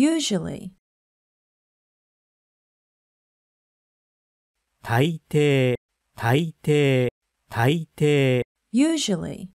usually 大抵大抵大抵 usually